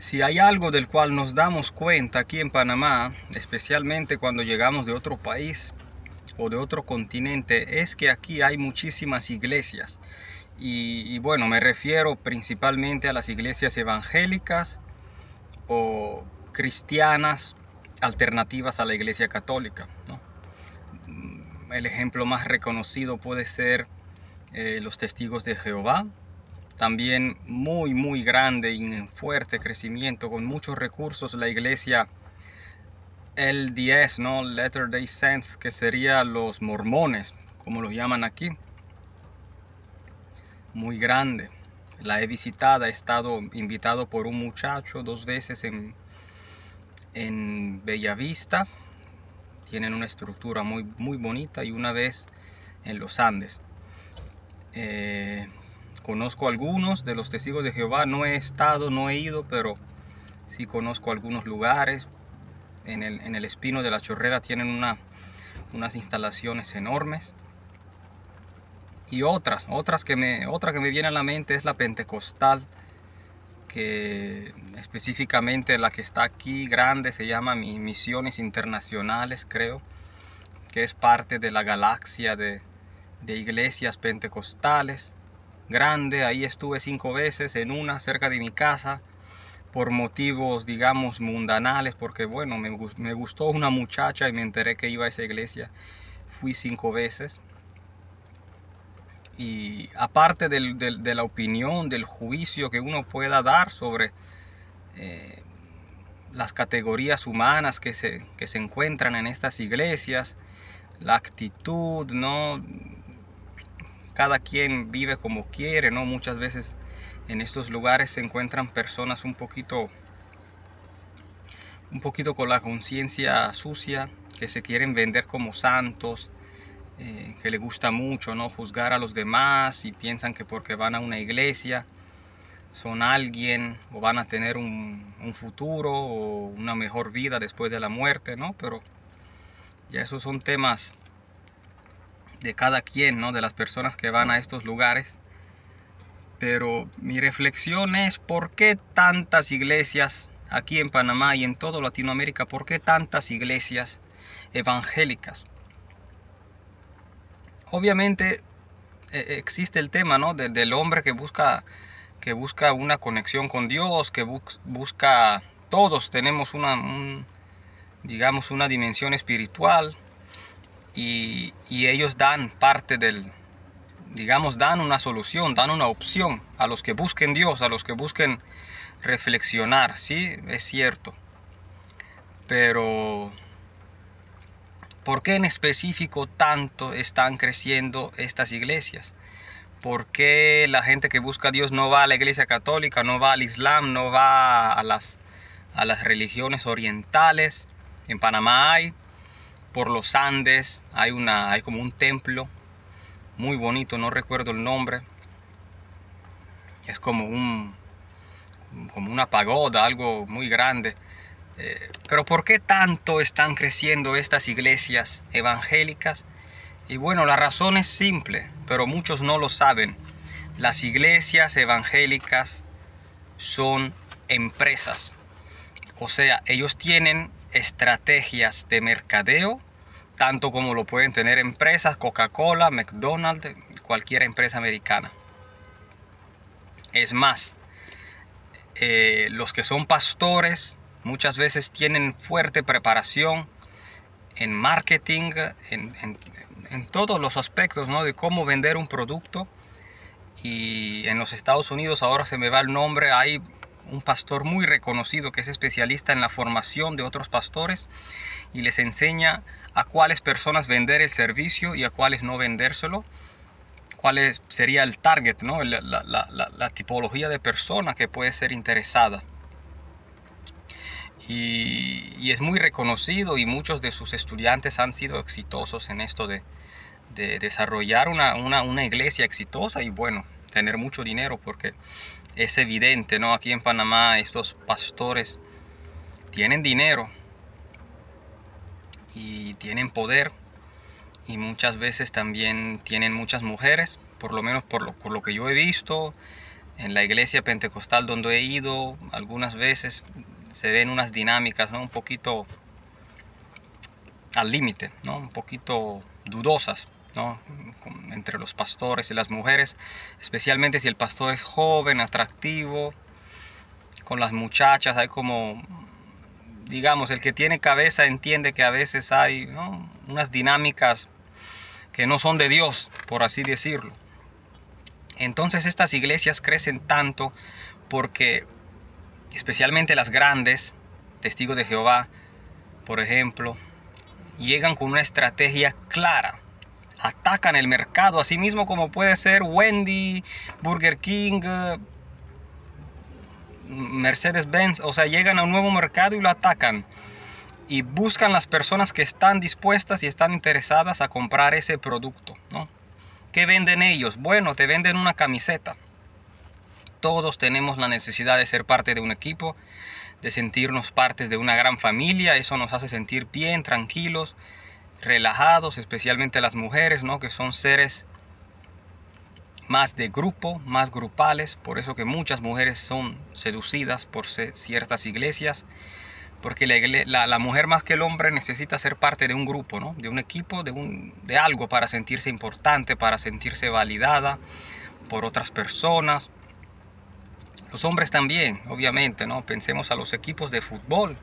Si hay algo del cual nos damos cuenta aquí en Panamá, especialmente cuando llegamos de otro país o de otro continente, es que aquí hay muchísimas iglesias. Y, bueno, me refiero principalmente a las iglesias evangélicas o cristianas alternativas a la iglesia católica. El ejemplo más reconocido puede ser eh, los testigos de Jehová, también muy, muy grande y en fuerte crecimiento, con muchos recursos, la iglesia LDS, 10, ¿no? Latter Day Saints, que sería los mormones, como los llaman aquí. Muy grande. La he visitado, he estado invitado por un muchacho dos veces en, Bellavista. Tienen una estructura muy, muy bonita y una vez en los Andes. Eh, Conozco algunos de los testigos de Jehová, no he estado, no he ido, pero sí conozco algunos lugares. En el, espino de la chorrera tienen unas instalaciones enormes. Y otras, otras que me, otra que me viene a la mente es la pentecostal, que específicamente la que está aquí grande se llama Misiones Internacionales, creo, que es parte de la galaxia de, de iglesias pentecostales grande. Ahí estuve cinco veces, en una cerca de mi casa, por motivos, digamos, mundanales, porque bueno, me, gustó una muchacha y me enteré que iba a esa iglesia. Fui cinco veces. Y aparte de la opinión, del juicio que uno pueda dar sobre eh, las categorías humanas que se, que se encuentran en estas iglesias, la actitud, ¿no? cada quien vive como quiere, ¿no? Muchas veces en estos lugares se encuentran personas un poquito un poquito con la conciencia sucia, que se quieren vender como santos, eh, que le gusta mucho no juzgar a los demás y piensan que porque van a una iglesia son alguien o van a tener un, un futuro o una mejor vida después de la muerte, ¿no? Pero ya esos son temas de cada quien, de las personas que van a estos lugares. Pero mi reflexión es por qué tantas iglesias aquí en Panamá y en toda Latinoamérica, por qué tantas iglesias evangélicas. Obviamente e, e, existe el tema ¿no? del hombre que busca, que busca una conexión con Dios, que busca, todos tenemos una, digamos, una dimensión espiritual y, ellos dan parte del, digamos, dan una solución, dan una opción a los que busquen Dios, a los que busquen reflexionar, sí, es cierto. Pero, ¿por qué en específico tanto están creciendo estas iglesias? ¿Por qué la gente que busca Dios no va a la iglesia católica, no va al Islam, no va a las, a las religiones orientales? En Panamá hay, por los Andes hay, una, hay como un templo muy bonito, no recuerdo el nombre. Es como, un, como una pagoda, algo muy grande. Eh, pero ¿por qué tanto están creciendo estas iglesias evangélicas? Y bueno, la razón es simple, pero muchos no lo saben. Las iglesias evangélicas son empresas. O sea, ellos tienen estrategias de mercadeo, tanto como lo pueden tener empresas, Coca-Cola, McDonald's, cualquier empresa americana. Es más, eh, los que son pastores muchas veces tienen fuerte preparación en marketing, en, todos los aspectos ¿no? de cómo vender un producto. Y en los Estados Unidos, ahora se me va el nombre, hay un pastor muy reconocido que es especialista en la formación de otros pastores y les enseña a cuáles personas vender el servicio y a cuáles no vendérselo cuál sería el target, ¿no? la, tipología de persona que puede ser interesada. Y, es muy reconocido y muchos de sus estudiantes han sido exitosos en esto de, desarrollar una iglesia exitosa y bueno, tener mucho dinero porque es evidente, ¿no? Aquí en Panamá estos pastores tienen dinero y tienen poder y muchas veces también tienen muchas mujeres, por lo menos por lo, que yo he visto en la iglesia pentecostal donde he ido, algunas veces se ven unas dinámicas ¿no? un poquito al límite, ¿no? un poquito dudosas entre los pastores y las mujeres, especialmente si el pastor es joven, atractivo, con las muchachas hay como, digamos, el que tiene cabeza entiende que a veces hay unas dinámicas que no son de Dios, por así decirlo. Entonces estas iglesias crecen tanto porque, especialmente las grandes, testigos de Jehová, por ejemplo, llegan con una estrategia clara atacan el mercado, así mismo como puede ser Wendy, Burger King, eh, Mercedes-Benz, o sea, llegan a un nuevo mercado y lo atacan. Y buscan las personas que están dispuestas y están interesadas a comprar ese producto, ¿no? ¿Qué venden ellos? Bueno, te venden una camiseta. Todos tenemos la necesidad de ser parte de un equipo, de sentirnos partes de una gran familia, eso nos hace sentir bien, tranquilos, relajados, especialmente las mujeres, ¿no? que son seres más de grupo, más grupales, por eso que muchas mujeres son seducidas por ciertas iglesias, porque la, mujer más que el hombre necesita ser parte de un grupo, de un equipo, de, un, de algo para sentirse importante, para sentirse validada por otras personas. Los hombres también, obviamente, ¿no? Pensemos a los equipos de fútbol,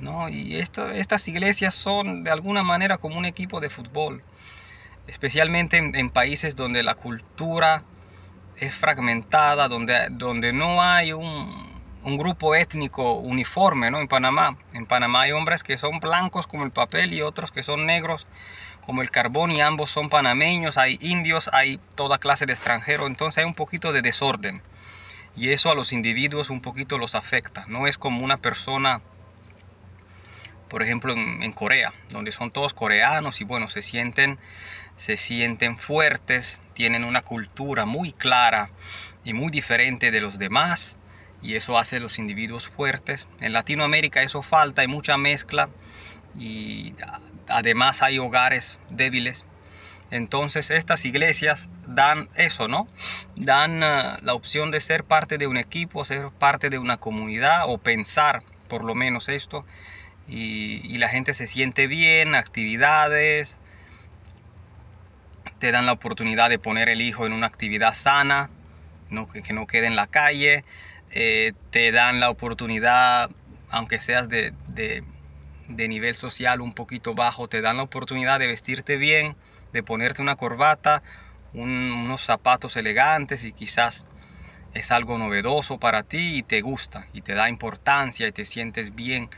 ¿no? Y estas iglesias son de alguna manera como un equipo de fútbol, especialmente en, países donde la cultura es fragmentada, donde, donde no hay un, un grupo étnico uniforme, ¿no? En Panamá. En Panamá hay hombres que son blancos como el papel y otros que son negros como el carbón y ambos son panameños, hay indios, hay toda clase de extranjeros, entonces hay un poquito de desorden. Y eso a los individuos un poquito los afecta, no es como una persona por ejemplo en, Corea, donde son todos coreanos y bueno, se sienten, se sienten fuertes, tienen una cultura muy clara y muy diferente de los demás y eso hace los individuos fuertes. En Latinoamérica eso falta, hay mucha mezcla y además hay hogares débiles. Entonces estas iglesias dan eso, ¿no? Dan eh, la opción de ser parte de un equipo, ser parte de una comunidad o pensar por lo menos esto y, la gente se siente bien, actividades, te dan la oportunidad de poner el hijo en una actividad sana, que no quede en la calle, eh, te dan la oportunidad, aunque seas de, de, nivel social un poquito bajo, te dan la oportunidad de vestirte bien, de ponerte una corbata, unos zapatos elegantes y quizás es algo novedoso para ti y te gusta y te da importancia y te sientes bien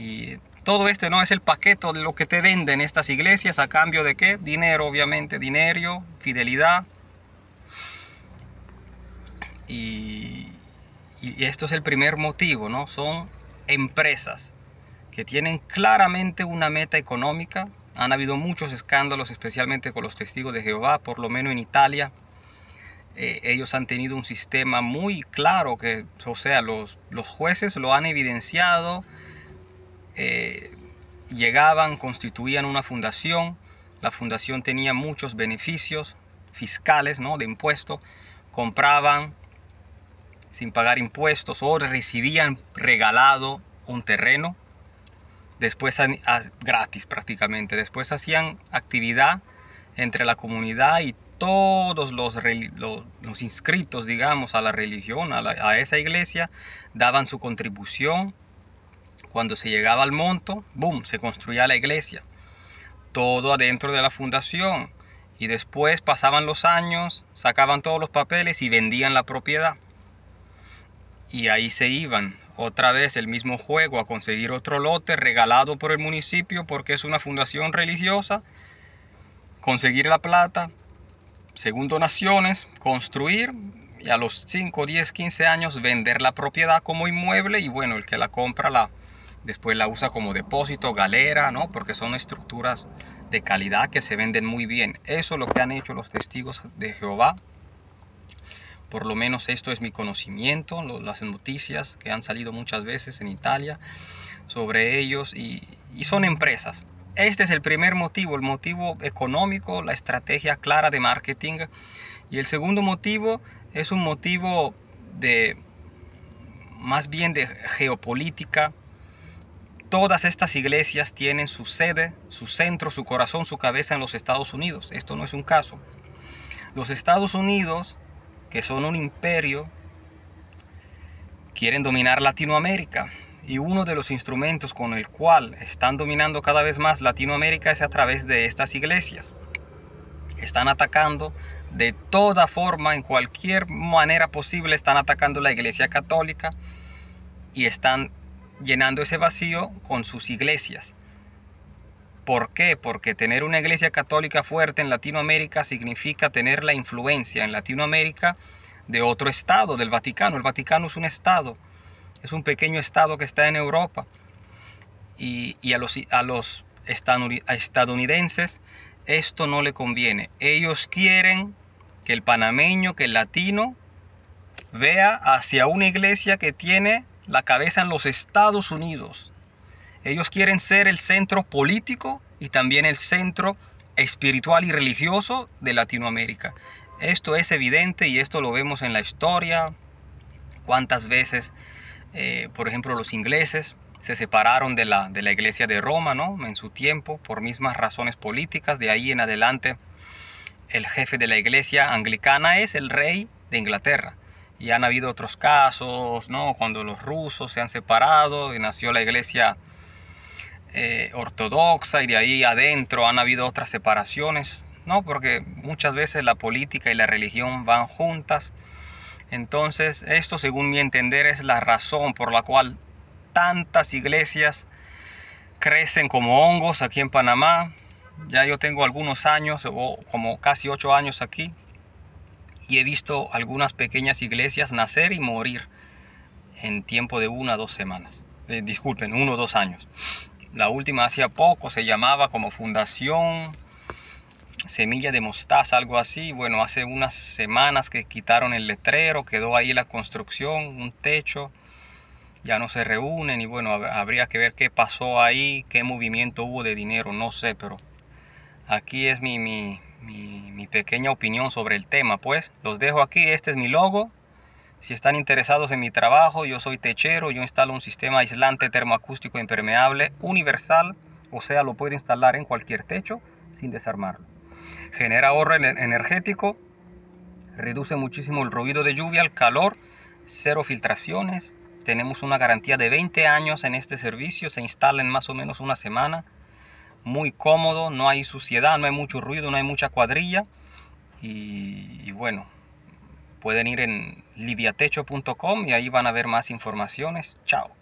y todo este no es el paquete de lo que te venden estas iglesias a cambio de qué? Dinero, obviamente, dinero, fidelidad. Y, esto es el primer motivo, ¿no? Son empresas que tienen claramente una meta económica. Han habido muchos escándalos, especialmente con los testigos de Jehová, por lo menos en Italia. Eh, ellos han tenido un sistema muy claro que, o sea, los, los jueces lo han evidenciado eh, llegaban, constituían una fundación, la fundación tenía muchos beneficios fiscales, ¿no? De impuestos, compraban sin pagar impuestos o recibían regalado un terreno, después gratis prácticamente, después hacían actividad entre la comunidad y todos los, los, inscritos, digamos, a la religión, a esa iglesia, daban su contribución cuando se llegaba al monto, boom, se construía la iglesia. Todo adentro de la fundación. Y después pasaban los años, sacaban todos los papeles y vendían la propiedad. Y ahí se iban, otra vez el mismo juego, a conseguir otro lote regalado por el municipio porque es una fundación religiosa, conseguir la plata, según donaciones, construir y a los 5, 10, 15 años vender la propiedad como inmueble y bueno, el que la compra la, después la usa como depósito, galera, ¿no? Porque son estructuras de calidad que se venden muy bien. Eso es lo que han hecho los testigos de Jehová. Por lo menos esto es mi conocimiento, las noticias que han salido muchas veces en Italia sobre ellos y, y son empresas. Este es el primer motivo, el motivo económico, la estrategia clara de marketing. Y el segundo motivo es un motivo de más bien de geopolítica, Todas estas iglesias tienen su sede, su centro, su corazón, su cabeza en los Estados Unidos. Esto no es un caso. Los Estados Unidos, que son un imperio, quieren dominar Latinoamérica. Y uno de los instrumentos con el cual están dominando cada vez más Latinoamérica es a través de estas iglesias. Están atacando de toda forma, en cualquier manera posible, están atacando la iglesia católica y están llenando ese vacío con sus iglesias. ¿Por qué? Porque tener una iglesia católica fuerte en Latinoamérica significa tener la influencia en Latinoamérica de otro estado, del Vaticano. El Vaticano es un estado, es un pequeño estado que está en Europa. Y, a los, a los estadounidenses esto no le conviene. Ellos quieren que el panameño, que el latino, vea hacia una iglesia que tiene la cabeza en los Estados Unidos. Ellos quieren ser el centro político y también el centro espiritual y religioso de Latinoamérica. Esto es evidente y esto lo vemos en la historia. Cuántas veces, eh, por ejemplo, los ingleses se separaron de la, de la iglesia de Roma ¿no? en su tiempo por mismas razones políticas. De ahí en adelante, el jefe de la iglesia anglicana es el rey de Inglaterra y han habido otros casos, ¿no? Cuando los rusos se han separado y nació la iglesia eh, ortodoxa y de ahí adentro han habido otras separaciones, ¿no? Porque muchas veces la política y la religión van juntas. Entonces, esto según mi entender es la razón por la cual tantas iglesias crecen como hongos aquí en Panamá. Ya yo tengo algunos años, o como casi ocho años aquí, y he visto algunas pequeñas iglesias nacer y morir en tiempo de una o dos semanas. Eh, disculpen, uno o dos años. La última hacía poco, se llamaba como Fundación Semilla de Mostaza, algo así. Bueno, hace unas semanas que quitaron el letrero, quedó ahí la construcción, un techo, ya no se reúnen y bueno, habría que ver qué pasó ahí, qué movimiento hubo de dinero, no sé, pero aquí es mi, mi, mi, pequeña opinión sobre el tema. Pues los dejo aquí, este es mi logo. Si están interesados en mi trabajo, yo soy techero, yo instalo un sistema aislante termoacústico impermeable universal, o sea, lo puedo instalar en cualquier techo sin desarmarlo. Genera ahorro energético, reduce muchísimo el ruido de lluvia, el calor, cero filtraciones. Tenemos una garantía de 20 años en este servicio, se instala en más o menos una semana muy cómodo, no hay suciedad, no hay mucho ruido, no hay mucha cuadrilla. Y, bueno, pueden ir en liviatecho.com y ahí van a ver más informaciones. Chao.